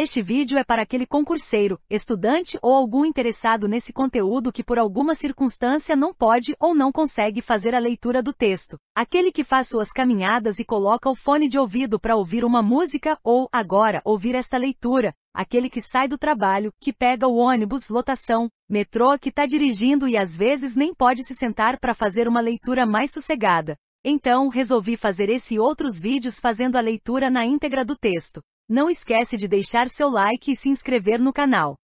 Este vídeo é para aquele concurseiro, estudante ou algum interessado nesse conteúdo que por alguma circunstância não pode ou não consegue fazer a leitura do texto. Aquele que faz suas caminhadas e coloca o fone de ouvido para ouvir uma música ou, agora, ouvir esta leitura. Aquele que sai do trabalho, que pega o ônibus, lotação, metrô, que está dirigindo e às vezes nem pode se sentar para fazer uma leitura mais sossegada. Então, resolvi fazer esse e outros vídeos fazendo a leitura na íntegra do texto. Não esquece de deixar seu like e se inscrever no canal.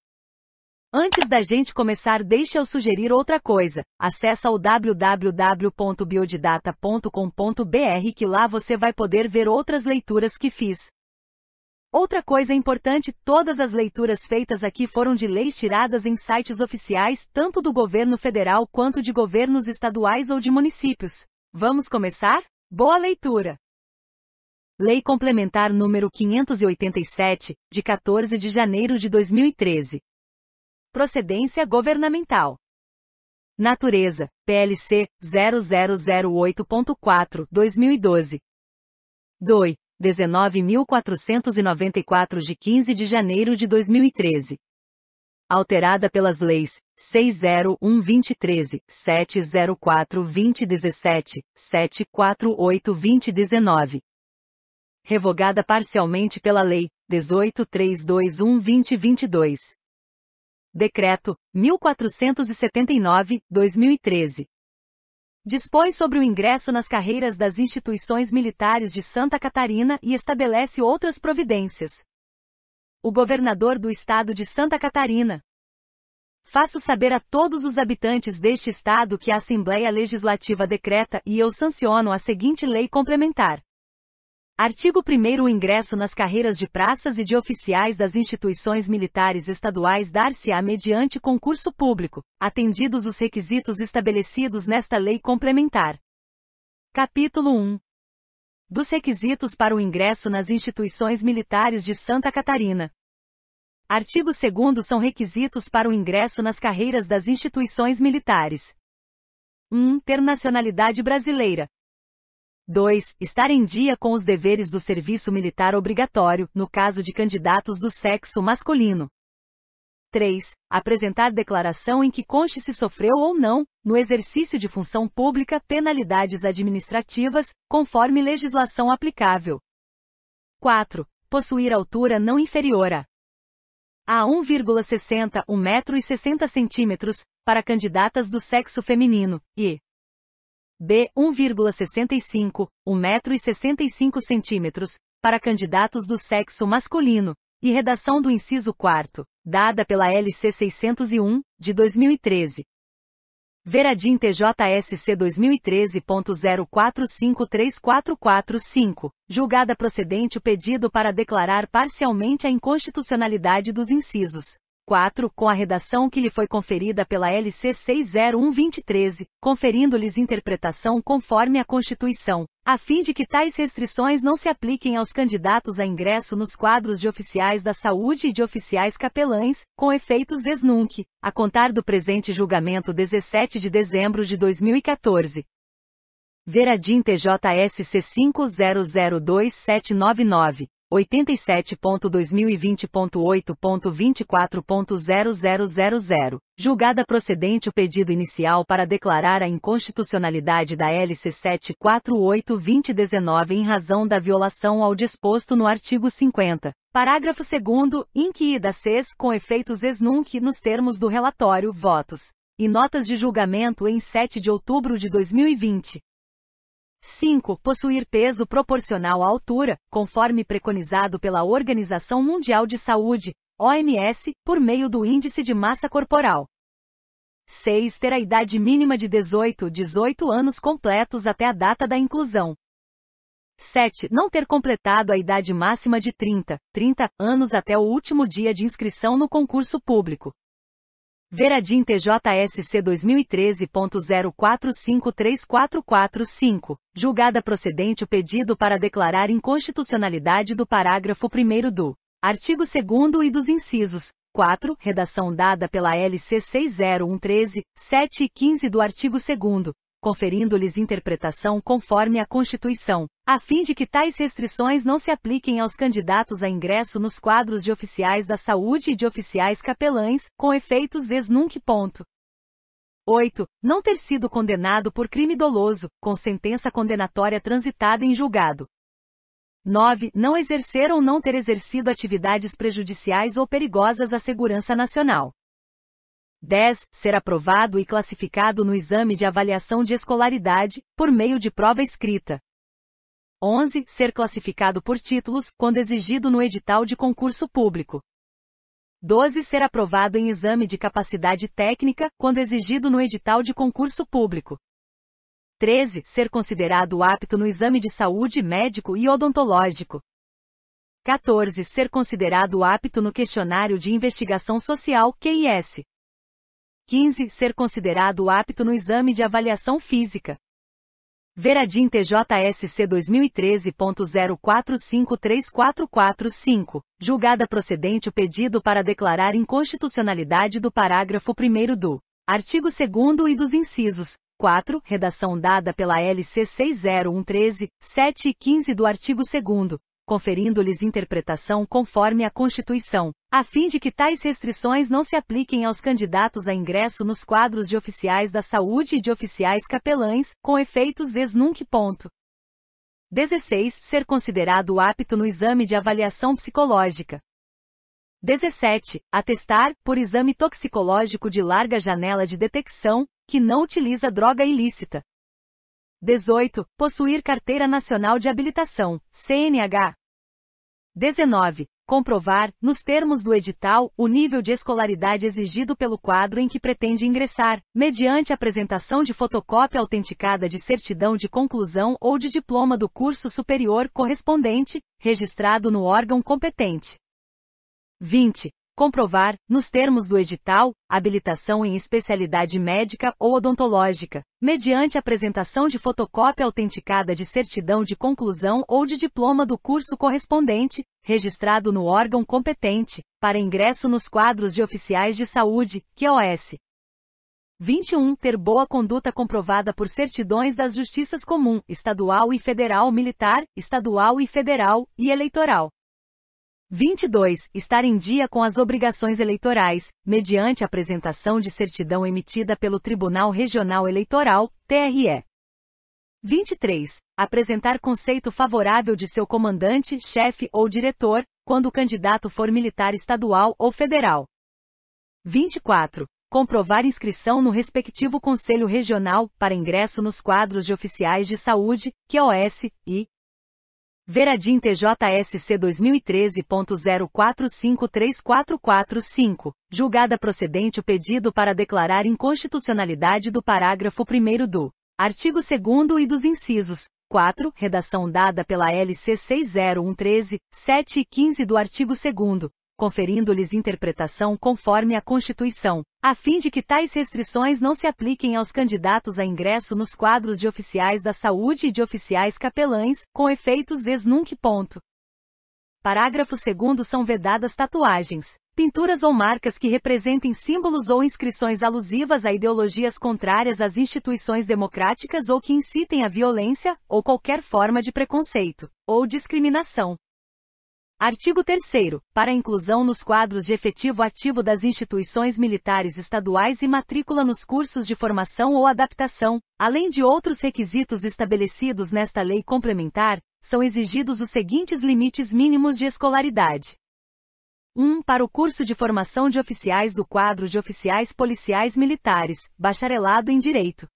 Antes da gente começar, deixa eu sugerir outra coisa. Acesse o www.biodidata.com.br que lá você vai poder ver outras leituras que fiz. Outra coisa importante, todas as leituras feitas aqui foram de leis tiradas em sites oficiais, tanto do governo federal quanto de governos estaduais ou de municípios. Vamos começar? Boa leitura! Lei Complementar número 587, de 14 de janeiro de 2013. Procedência governamental. Natureza, PLC 0008.4, 2012. DOI 19.494 de 15 de janeiro de 2013. Alterada pelas leis 601-2013, 704-2017, 748-2019 revogada parcialmente pela Lei 18321-2022. Decreto 1479-2013. Dispõe sobre o ingresso nas carreiras das instituições militares de Santa Catarina e estabelece outras providências. O governador do estado de Santa Catarina, Faço saber a todos os habitantes deste Estado que a Assembleia Legislativa decreta e eu sanciono a seguinte lei complementar. Artigo 1 O ingresso nas carreiras de praças e de oficiais das instituições militares estaduais dar-se-á mediante concurso público, atendidos os requisitos estabelecidos nesta lei complementar. Capítulo 1 Dos requisitos para o ingresso nas instituições militares de Santa Catarina. Artigo 2 são requisitos para o ingresso nas carreiras das instituições militares. 1. Ter nacionalidade brasileira, 2. Estar em dia com os deveres do serviço militar obrigatório, no caso de candidatos do sexo masculino. 3. Apresentar declaração em que conste se sofreu ou não, no exercício de função pública, penalidades administrativas, conforme legislação aplicável. 4. Possuir altura não inferior a a 1,60 1,60 metro e centímetros para candidatas do sexo feminino e B 1,65, 1,65m, para candidatos do sexo masculino, e redação do inciso 4, dada pela LC 601, de 2013. Veradim TJSC 2013.0453445, julgada procedente o pedido para declarar parcialmente a inconstitucionalidade dos incisos 4, com a redação que lhe foi conferida pela LC 601-2013, conferindo-lhes interpretação conforme a Constituição, a fim de que tais restrições não se apliquem aos candidatos a ingresso nos quadros de oficiais da saúde e de oficiais capelães, com efeitos desnunc, a contar do presente julgamento 17 de dezembro de 2014. Veradim TJSC 5002799 87.2020.8.24.0000, julgada procedente o pedido inicial para declarar a inconstitucionalidade da LC 748-2019 em razão da violação ao disposto no artigo 50, parágrafo 2 inquida CES com efeitos nunc nos termos do relatório, votos e notas de julgamento em 7 de outubro de 2020. 5. Possuir peso proporcional à altura, conforme preconizado pela Organização Mundial de Saúde, OMS, por meio do Índice de Massa Corporal. 6. Ter a idade mínima de 18, 18 anos completos até a data da inclusão. 7. Não ter completado a idade máxima de 30, 30 anos até o último dia de inscrição no concurso público. Veradim TJSC 2013.0453445 julgada procedente o pedido para declarar inconstitucionalidade do parágrafo 1 do artigo 2 e dos incisos 4, redação dada pela LC 60113, 7 e 15 do artigo 2 conferindo-lhes interpretação conforme a Constituição, a fim de que tais restrições não se apliquem aos candidatos a ingresso nos quadros de oficiais da saúde e de oficiais capelães, com efeitos ex nunc. Ponto. 8. Não ter sido condenado por crime doloso, com sentença condenatória transitada em julgado. 9. Não exercer ou não ter exercido atividades prejudiciais ou perigosas à segurança nacional. 10. Ser aprovado e classificado no exame de avaliação de escolaridade, por meio de prova escrita. 11. Ser classificado por títulos, quando exigido no edital de concurso público. 12. Ser aprovado em exame de capacidade técnica, quando exigido no edital de concurso público. 13. Ser considerado apto no exame de saúde médico e odontológico. 14. Ser considerado apto no questionário de investigação social, QIS. 15. Ser considerado apto no exame de avaliação física. Veradin TJSC 2013.0453445, julgada procedente o pedido para declarar inconstitucionalidade do parágrafo 1 do artigo 2 e dos incisos 4, redação dada pela LC 60113, 7 e 15 do artigo 2 conferindo-lhes interpretação conforme a Constituição, a fim de que tais restrições não se apliquem aos candidatos a ingresso nos quadros de oficiais da saúde e de oficiais capelães, com efeitos ex nunc. 16. Ser considerado apto no exame de avaliação psicológica. 17. Atestar, por exame toxicológico de larga janela de detecção, que não utiliza droga ilícita. 18. Possuir carteira nacional de habilitação, CNH. 19. Comprovar, nos termos do edital, o nível de escolaridade exigido pelo quadro em que pretende ingressar, mediante apresentação de fotocópia autenticada de certidão de conclusão ou de diploma do curso superior correspondente, registrado no órgão competente. 20 comprovar, nos termos do edital, habilitação em especialidade médica ou odontológica, mediante apresentação de fotocópia autenticada de certidão de conclusão ou de diploma do curso correspondente, registrado no órgão competente, para ingresso nos quadros de oficiais de saúde, QOS. 21. Ter boa conduta comprovada por certidões das justiças comum, estadual e federal militar, estadual e federal, e eleitoral. 22. Estar em dia com as obrigações eleitorais, mediante apresentação de certidão emitida pelo Tribunal Regional Eleitoral, TRE. 23. Apresentar conceito favorável de seu comandante, chefe ou diretor, quando o candidato for militar estadual ou federal. 24. Comprovar inscrição no respectivo Conselho Regional, para ingresso nos quadros de oficiais de saúde, QOS, é e Veradin TJSC 2013.0453445. julgada procedente o pedido para declarar inconstitucionalidade do parágrafo 1 do artigo 2 e dos incisos 4, redação dada pela LC 60113, 7 e 15 do artigo 2 conferindo-lhes interpretação conforme a Constituição, a fim de que tais restrições não se apliquem aos candidatos a ingresso nos quadros de oficiais da saúde e de oficiais capelães, com efeitos desnunque. nunc. Ponto. Parágrafo 2 são vedadas tatuagens, pinturas ou marcas que representem símbolos ou inscrições alusivas a ideologias contrárias às instituições democráticas ou que incitem à violência ou qualquer forma de preconceito ou discriminação. Artigo 3 Para inclusão nos quadros de efetivo ativo das instituições militares estaduais e matrícula nos cursos de formação ou adaptação, além de outros requisitos estabelecidos nesta lei complementar, são exigidos os seguintes limites mínimos de escolaridade. 1. Para o curso de formação de oficiais do quadro de oficiais policiais militares, bacharelado em Direito.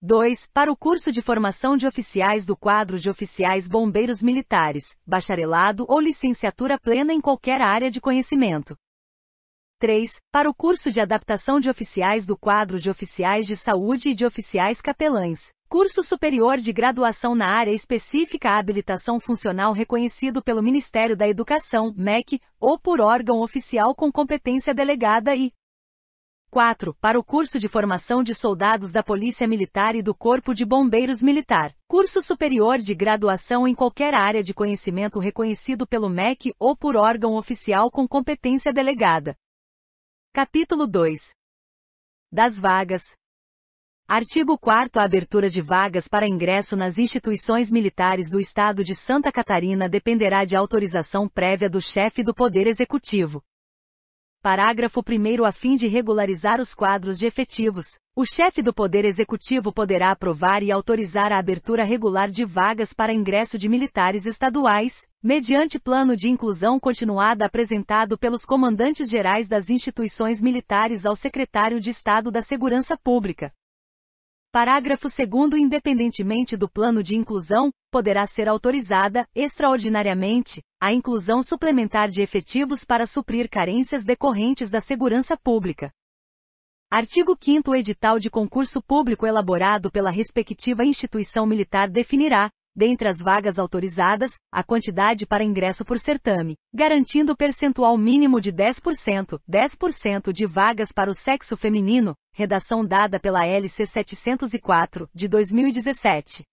2. Para o curso de formação de oficiais do quadro de oficiais bombeiros militares, bacharelado ou licenciatura plena em qualquer área de conhecimento. 3. Para o curso de adaptação de oficiais do quadro de oficiais de saúde e de oficiais capelães. Curso superior de graduação na área específica habilitação funcional reconhecido pelo Ministério da Educação, MEC, ou por órgão oficial com competência delegada e 4. Para o curso de formação de soldados da Polícia Militar e do Corpo de Bombeiros Militar. Curso superior de graduação em qualquer área de conhecimento reconhecido pelo MEC ou por órgão oficial com competência delegada. Capítulo 2. Das vagas. Artigo 4 A abertura de vagas para ingresso nas instituições militares do Estado de Santa Catarina dependerá de autorização prévia do chefe do Poder Executivo. Parágrafo 1 A fim de regularizar os quadros de efetivos, o chefe do Poder Executivo poderá aprovar e autorizar a abertura regular de vagas para ingresso de militares estaduais, mediante plano de inclusão continuada apresentado pelos comandantes gerais das instituições militares ao Secretário de Estado da Segurança Pública. Parágrafo 2 Independentemente do plano de inclusão, poderá ser autorizada, extraordinariamente, a inclusão suplementar de efetivos para suprir carências decorrentes da segurança pública. Artigo 5 O edital de concurso público elaborado pela respectiva instituição militar definirá, dentre as vagas autorizadas, a quantidade para ingresso por certame, garantindo o percentual mínimo de 10%, 10% de vagas para o sexo feminino, redação dada pela LC 704, de 2017.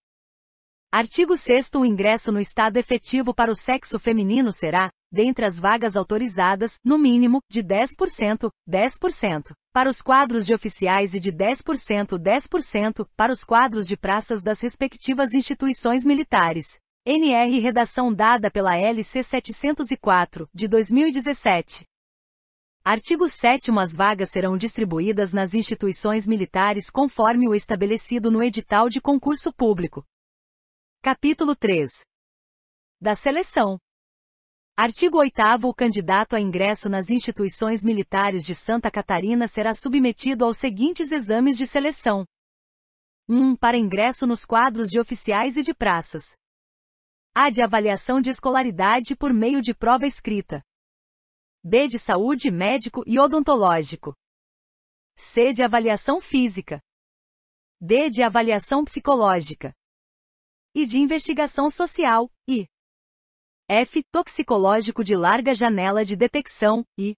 Artigo 6 O ingresso no estado efetivo para o sexo feminino será, dentre as vagas autorizadas, no mínimo, de 10%, 10%, para os quadros de oficiais e de 10%, 10%, para os quadros de praças das respectivas instituições militares. NR Redação dada pela LC 704, de 2017. Artigo 7 As vagas serão distribuídas nas instituições militares conforme o estabelecido no edital de concurso público. Capítulo 3. Da seleção. Artigo 8 O candidato a ingresso nas instituições militares de Santa Catarina será submetido aos seguintes exames de seleção. 1. Para ingresso nos quadros de oficiais e de praças. A de avaliação de escolaridade por meio de prova escrita. B de saúde médico e odontológico. C de avaliação física. D de avaliação psicológica. E de investigação social, e F. Toxicológico de larga janela de detecção, e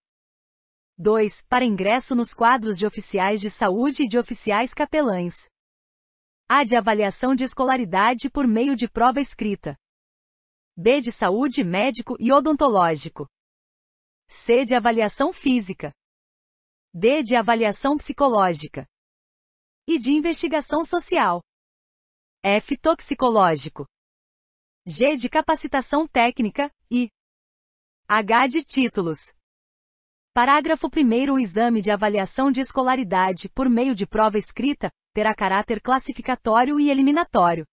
2. Para ingresso nos quadros de oficiais de saúde e de oficiais capelães. A de avaliação de escolaridade por meio de prova escrita. B de saúde médico e odontológico. C de avaliação física. D de avaliação psicológica. E de investigação social. F toxicológico. G de capacitação técnica e H de títulos. Parágrafo 1 O exame de avaliação de escolaridade por meio de prova escrita terá caráter classificatório e eliminatório.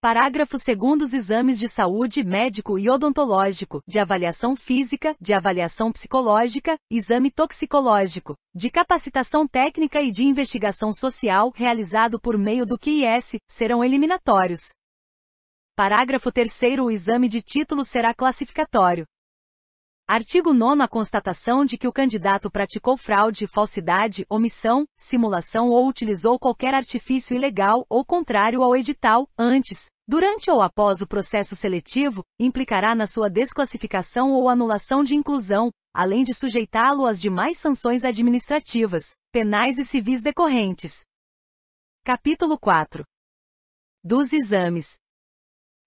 Parágrafo 2 Os exames de saúde médico e odontológico, de avaliação física, de avaliação psicológica, exame toxicológico, de capacitação técnica e de investigação social realizado por meio do QIS serão eliminatórios. Parágrafo 3 O exame de título será classificatório. Artigo 9 A constatação de que o candidato praticou fraude, falsidade, omissão, simulação ou utilizou qualquer artifício ilegal ou contrário ao edital, antes, durante ou após o processo seletivo, implicará na sua desclassificação ou anulação de inclusão, além de sujeitá-lo às demais sanções administrativas, penais e civis decorrentes. Capítulo 4 Dos exames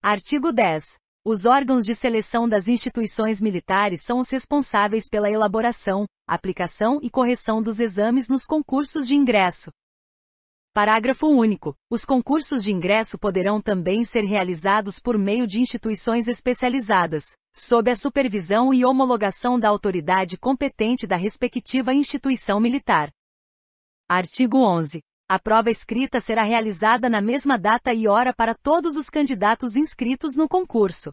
Artigo 10. Os órgãos de seleção das instituições militares são os responsáveis pela elaboração, aplicação e correção dos exames nos concursos de ingresso. Parágrafo único. Os concursos de ingresso poderão também ser realizados por meio de instituições especializadas, sob a supervisão e homologação da autoridade competente da respectiva instituição militar. Artigo 11. A prova escrita será realizada na mesma data e hora para todos os candidatos inscritos no concurso.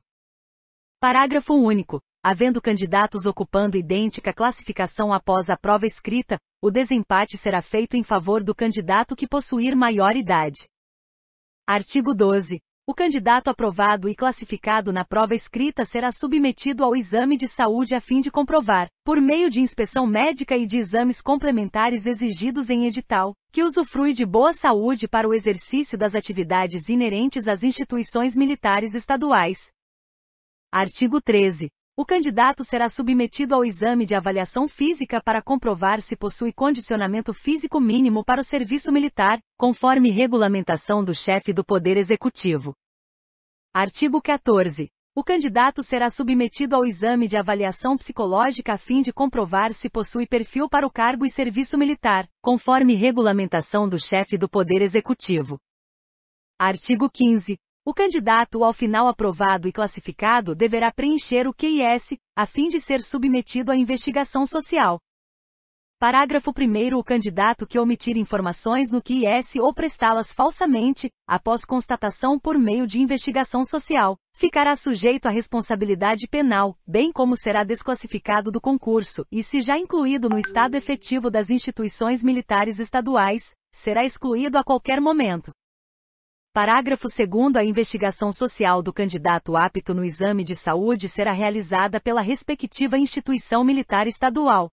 Parágrafo único. Havendo candidatos ocupando idêntica classificação após a prova escrita, o desempate será feito em favor do candidato que possuir maior idade. Artigo 12. O candidato aprovado e classificado na prova escrita será submetido ao exame de saúde a fim de comprovar, por meio de inspeção médica e de exames complementares exigidos em edital, que usufrui de boa saúde para o exercício das atividades inerentes às instituições militares estaduais. Artigo 13. O candidato será submetido ao exame de avaliação física para comprovar se possui condicionamento físico mínimo para o serviço militar, conforme regulamentação do chefe do Poder Executivo. Artigo 14. O candidato será submetido ao exame de avaliação psicológica a fim de comprovar se possui perfil para o cargo e serviço militar, conforme regulamentação do chefe do Poder Executivo. Artigo 15. O candidato ao final aprovado e classificado deverá preencher o QIS, a fim de ser submetido à investigação social. Parágrafo 1 O candidato que omitir informações no QIS é ou prestá-las falsamente, após constatação por meio de investigação social, ficará sujeito à responsabilidade penal, bem como será desclassificado do concurso, e se já incluído no estado efetivo das instituições militares estaduais, será excluído a qualquer momento. Parágrafo 2 A investigação social do candidato apto no exame de saúde será realizada pela respectiva instituição militar estadual,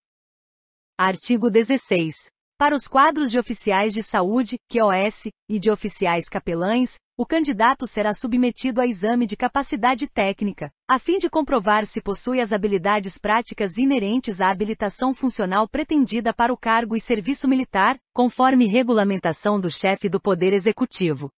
Artigo 16. Para os quadros de oficiais de saúde, QOS, e de oficiais capelães, o candidato será submetido a exame de capacidade técnica, a fim de comprovar se possui as habilidades práticas inerentes à habilitação funcional pretendida para o cargo e serviço militar, conforme regulamentação do chefe do Poder Executivo.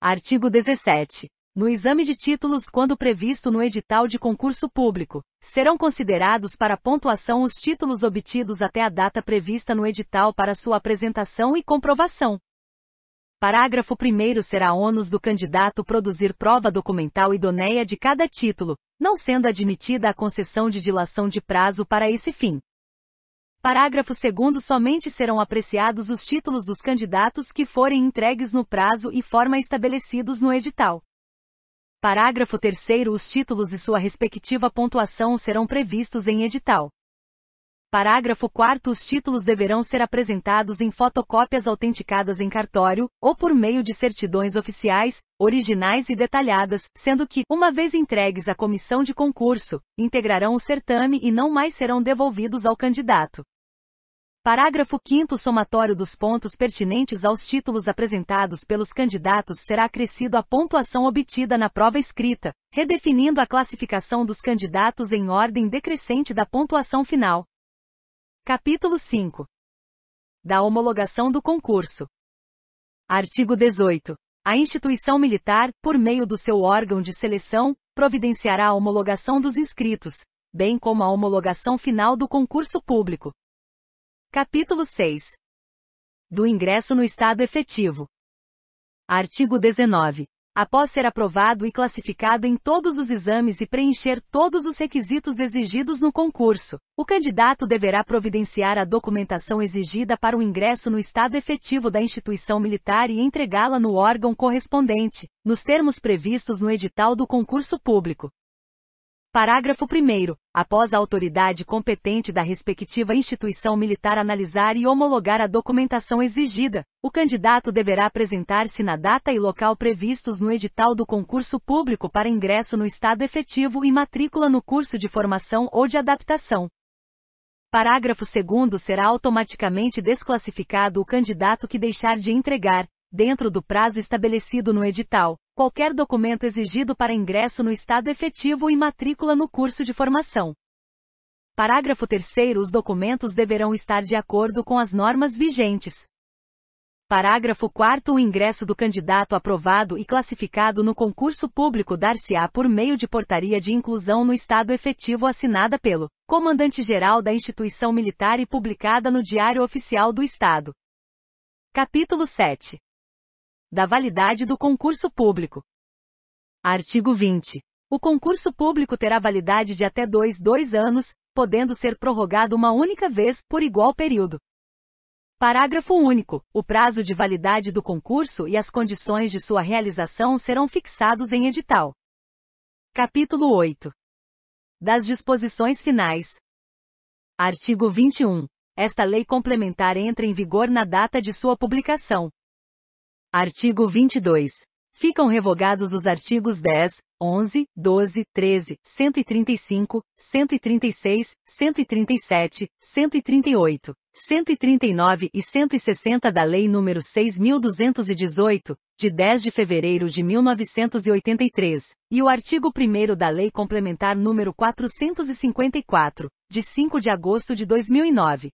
Artigo 17 no exame de títulos quando previsto no edital de concurso público, serão considerados para pontuação os títulos obtidos até a data prevista no edital para sua apresentação e comprovação. Parágrafo 1 será ônus do candidato produzir prova documental idônea de cada título, não sendo admitida a concessão de dilação de prazo para esse fim. Parágrafo 2 Somente serão apreciados os títulos dos candidatos que forem entregues no prazo e forma estabelecidos no edital. Parágrafo 3 Os títulos e sua respectiva pontuação serão previstos em edital. Parágrafo 4 Os títulos deverão ser apresentados em fotocópias autenticadas em cartório, ou por meio de certidões oficiais, originais e detalhadas, sendo que, uma vez entregues à comissão de concurso, integrarão o certame e não mais serão devolvidos ao candidato. Parágrafo 5 Somatório dos pontos pertinentes aos títulos apresentados pelos candidatos será acrescido à pontuação obtida na prova escrita, redefinindo a classificação dos candidatos em ordem decrescente da pontuação final. Capítulo 5 Da homologação do concurso. Artigo 18. A instituição militar, por meio do seu órgão de seleção, providenciará a homologação dos inscritos, bem como a homologação final do concurso público Capítulo 6. Do ingresso no estado efetivo. Artigo 19. Após ser aprovado e classificado em todos os exames e preencher todos os requisitos exigidos no concurso, o candidato deverá providenciar a documentação exigida para o ingresso no estado efetivo da instituição militar e entregá-la no órgão correspondente, nos termos previstos no edital do concurso público. Parágrafo 1. Após a autoridade competente da respectiva instituição militar analisar e homologar a documentação exigida, o candidato deverá apresentar-se na data e local previstos no edital do concurso público para ingresso no estado efetivo e matrícula no curso de formação ou de adaptação. Parágrafo 2. Será automaticamente desclassificado o candidato que deixar de entregar, dentro do prazo estabelecido no edital, qualquer documento exigido para ingresso no estado efetivo e matrícula no curso de formação. Parágrafo 3 Os documentos deverão estar de acordo com as normas vigentes. Parágrafo 4 O ingresso do candidato aprovado e classificado no concurso público dar-se-á por meio de portaria de inclusão no estado efetivo assinada pelo Comandante-Geral da Instituição Militar e publicada no Diário Oficial do Estado. Capítulo 7 da validade do concurso público. Artigo 20. O concurso público terá validade de até dois, dois anos, podendo ser prorrogado uma única vez, por igual período. Parágrafo único. O prazo de validade do concurso e as condições de sua realização serão fixados em edital. Capítulo 8. Das disposições finais. Artigo 21. Esta lei complementar entra em vigor na data de sua publicação. Artigo 22. Ficam revogados os artigos 10, 11, 12, 13, 135, 136, 137, 138, 139 e 160 da Lei nº 6.218, de 10 de fevereiro de 1983, e o artigo 1 da Lei Complementar nº 454, de 5 de agosto de 2009.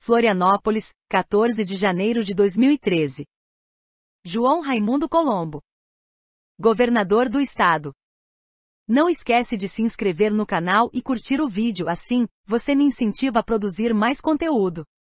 Florianópolis, 14 de janeiro de 2013. João Raimundo Colombo. Governador do Estado. Não esquece de se inscrever no canal e curtir o vídeo, assim, você me incentiva a produzir mais conteúdo.